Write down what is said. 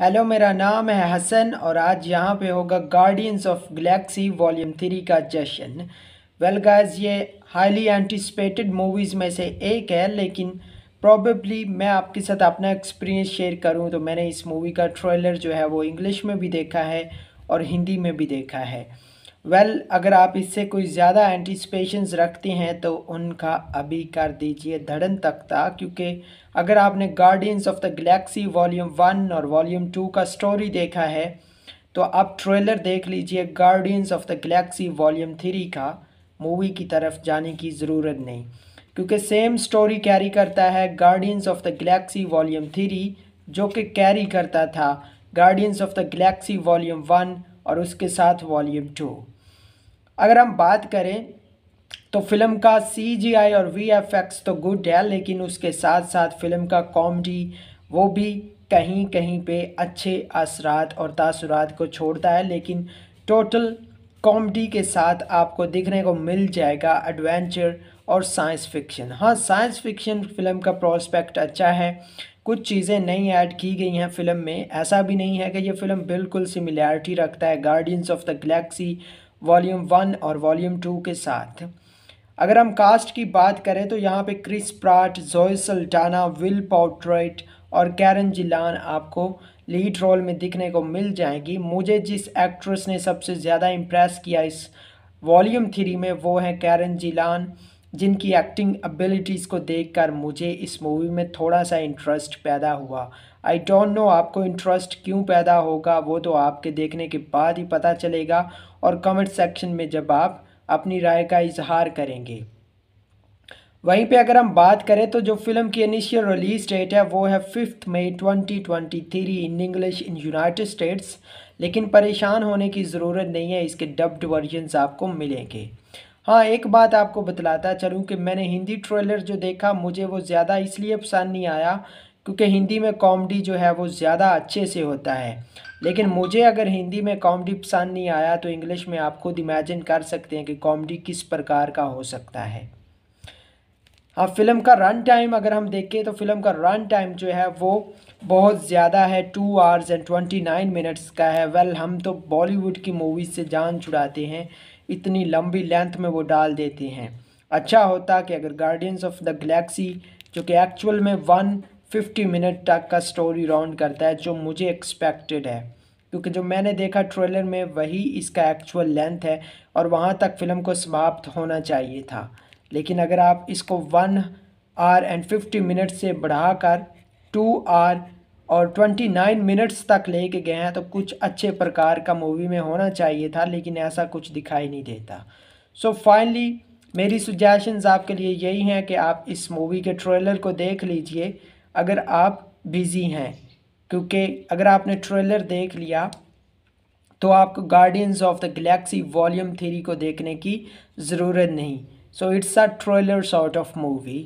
hello मेरा नाम है हसन और आज यहाँ पे होगा Guardians of Galaxy volume three का जश्न वेल गाइस ये हाईली एंटिसपेटेड मूवीज़ में से एक है लेकिन प्रॉबेबली मैं आपके साथ अपना एक्सपीरियंस शेयर करूँ तो मैंने इस मूवी का ट्रेलर जो है वो इंग्लिश में भी देखा है और हिंदी में भी देखा है वेल well, अगर आप इससे कोई ज़्यादा एंटिसपेशंस रखते हैं तो उनका अभी कर दीजिए धड़न तक था क्योंकि अगर आपने Guardians of the Galaxy volume one और वॉल्यूम टू का स्टोरी देखा है तो आप ट्रेलर देख लीजिए Guardians of the Galaxy volume three का मूवी की तरफ जाने की ज़रूरत नहीं क्योंकि सेम स्टोरी कैरी करता है Guardians of the Galaxy volume three जो कि कैरी करता था Guardians of the Galaxy volume one और उसके साथ वॉल्यूम टू अगर हम बात करें तो फिल्म का सी और वी तो गुड है लेकिन उसके साथ साथ फिल्म का कॉमेडी वो भी कहीं कहीं पे अच्छे असरात और तासरात को छोड़ता है लेकिन टोटल कॉमेडी के साथ आपको देखने को मिल जाएगा एडवेंचर और साइंस फिक्शन हाँ साइंस फिक्शन फिल्म का प्रोस्पेक्ट अच्छा है कुछ चीज़ें नई ऐड की गई हैं फिल्म में ऐसा भी नहीं है कि ये फिल्म बिल्कुल सिमिलैरिटी रखता है Guardians of the Galaxy volume one और वॉल्यूम टू के साथ अगर हम कास्ट की बात करें तो यहाँ पे Chris Pratt Zoe Saldana Will Poulter और कैरन जिलान आपको लीड रोल में दिखने को मिल जाएंगी मुझे जिस एक्ट्रेस ने सबसे ज़्यादा इम्प्रेस किया इस वॉल्यूम थ्री में वो है कैरन जिलान जिनकी एक्टिंग एबिलिटीज़ को देखकर मुझे इस मूवी में थोड़ा सा इंटरेस्ट पैदा हुआ आई डोंट नो आपको इंटरेस्ट क्यों पैदा होगा वो तो आपके देखने के बाद ही पता चलेगा और कमेंट सेक्शन में जब आप अपनी राय का इजहार करेंगे वहीं पे अगर हम बात करें तो जो फिल्म की इनिशियल रिलीज डेट है वो है fifth May twenty twenty three in English in United States लेकिन परेशान होने की ज़रूरत नहीं है इसके डब्ड वर्जन्स आपको मिलेंगे हाँ एक बात आपको बतलाता चलूँ कि मैंने हिंदी ट्रेलर जो देखा मुझे वो ज़्यादा इसलिए पसंद नहीं आया क्योंकि हिंदी में कॉमेडी जो है वो ज़्यादा अच्छे से होता है लेकिन मुझे अगर हिंदी में कॉमेडी पसंद नहीं आया तो इंग्लिश में आप खुद इमेजिन कर सकते हैं कि कॉमेडी किस प्रकार का हो सकता है अब फिल्म का रन टाइम अगर हम देखें तो फिल्म का रन टाइम जो है वो बहुत ज़्यादा है two hours and twenty nine minutes का है वेल हम तो बॉलीवुड की मूवीज़ से जान छुड़ाते हैं इतनी लंबी लेंथ में वो डाल देते हैं अच्छा होता कि अगर गार्डियंस ऑफ द गलेक्सी जो कि एक्चुअल में वन फिफ्टी मिनट तक का स्टोरी राउंड करता है जो मुझे एक्सपेक्टेड है क्योंकि जो मैंने देखा ट्रेलर में वही इसका एक्चुअल लेंथ है और वहाँ तक फिल्म को समाप्त होना चाहिए था लेकिन अगर आप इसको one hour and fifty minute से बढ़ाकर टू आर और ट्वेंटी नाइन मिनट्स तक लेके गए हैं तो कुछ अच्छे प्रकार का मूवी में होना चाहिए था लेकिन ऐसा कुछ दिखाई नहीं देता सो so फाइनली मेरी सुजेशंस आपके लिए यही हैं कि आप इस मूवी के ट्रेलर को देख लीजिए अगर आप बिज़ी हैं क्योंकि अगर आपने ट्रेलर देख लिया तो आपको Guardians of the Galaxy volume three को देखने की ज़रूरत नहीं so it's a trailer sort of movie